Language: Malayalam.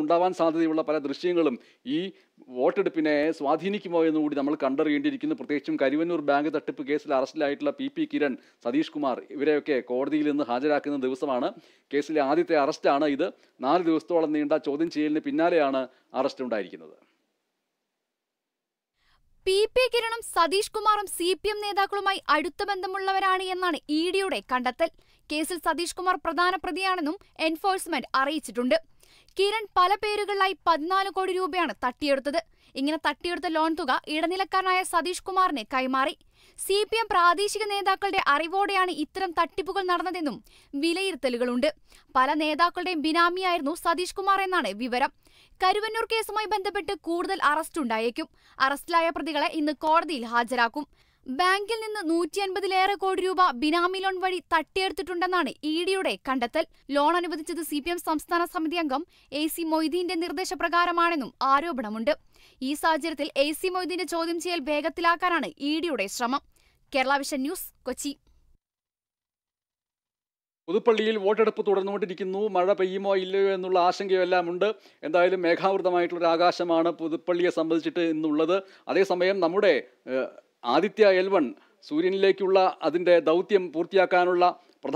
ഉണ്ടാവാൻ സാധ്യതയുള്ള പല ദൃശ്യങ്ങളും ഈ വോട്ടെടുപ്പിനെ സ്വാധീനിക്കുമോ എന്ന് കൂടി നമ്മൾ കണ്ടറിയേണ്ടിയിരിക്കുന്നു പ്രത്യേകിച്ചും കരുവന്നൂർ ബാങ്ക് തട്ടിപ്പ് കേസിൽ അറസ്റ്റിലായിട്ടുള്ള പി പി കിരൺ സതീഷ് കുമാർ ഇവരെയൊക്കെ കോടതിയിൽ നിന്ന് ഹാജരാക്കുന്ന ദിവസമാണ് കേസിലെ ആദ്യത്തെ അറസ്റ്റാണ് ഇത് നാല് ദിവസത്തോളം നീണ്ട ചോദ്യം ചെയ്യലിന് പിന്നാലെയാണ് അറസ്റ്റ് ഉണ്ടായിരിക്കുന്നത് പി പി കിരണും സതീഷ് കുമാറും സി പി എം നേതാക്കളുമായി അടുത്ത ബന്ധമുള്ളവരാണ് എന്നാണ് ഇ ഡിയുടെ കണ്ടെത്തൽ കേസിൽ സതീഷ് കുമാർ പ്രധാന പ്രതിയാണെന്നും എൻഫോഴ്സ്മെന്റ് അറിയിച്ചിട്ടുണ്ട് കിരൺ പല പേരുകളിലായി പതിനാല് കോടി രൂപയാണ് തട്ടിയെടുത്തത് ഇങ്ങനെ തട്ടിയെടുത്ത ലോൺ തുക ഇടനിലക്കാരനായ സതീഷ് കുമാറിനെ കൈമാറി സി പി എം പ്രാദേശിക നേതാക്കളുടെ അറിവോടെയാണ് ഇത്തരം തട്ടിപ്പുകൾ നടന്നതെന്നും വിലയിരുത്തലുകളുണ്ട് പല നേതാക്കളുടെയും ബിനാമിയായിരുന്നു സതീഷ് കുമാർ എന്നാണ് വിവരം കരുവന്നൂർ കേസുമായി ബന്ധപ്പെട്ട് കൂടുതൽ അറസ്റ്റ് ഉണ്ടായേക്കും അറസ്റ്റിലായ പ്രതികളെ ഇന്ന് കോടതിയിൽ ഹാജരാക്കും ബാങ്കിൽ നിന്ന് അൻപതിലേറെ കോടി രൂപ ബിനാമി ലോൺ വഴി തട്ടിയെടുത്തിട്ടുണ്ടെന്നാണ് ഇ ഡിയുടെ കണ്ടെത്തൽ ലോൺ അനുവദിച്ചത് സി സംസ്ഥാന സമിതി അംഗം എ സി മൊയ്തീന്റെ നിർദ്ദേശപ്രകാരമാണെന്നും ആരോപണമുണ്ട് ഈ സാഹചര്യത്തിൽ എ സി മൊയ്തീന്റെ ചോദ്യം ചെയ്യൽ വേഗത്തിലാക്കാനാണ് ഇ ഡിയുടെ ശ്രമം കേരള വിഷൻ ന്യൂസ് കൊച്ചി പുതുപ്പള്ളിയിൽ വോട്ടെടുപ്പ് തുടർന്നുകൊണ്ടിരിക്കുന്നു മഴ പെയ്യുമോ ഇല്ലയോ എന്നുള്ള ആശങ്കയോ എല്ലാം ഉണ്ട് എന്തായാലും മേഘാവൃതമായിട്ടുള്ളൊരു ആകാശമാണ് പുതുപ്പള്ളിയെ സംബന്ധിച്ചിട്ട് ഇന്നുള്ളത് അതേസമയം നമ്മുടെ ആദിത്യ എൽ വൺ സൂര്യനിലേക്കുള്ള അതിൻ്റെ ദൗത്യം പൂർത്തിയാക്കാനുള്ള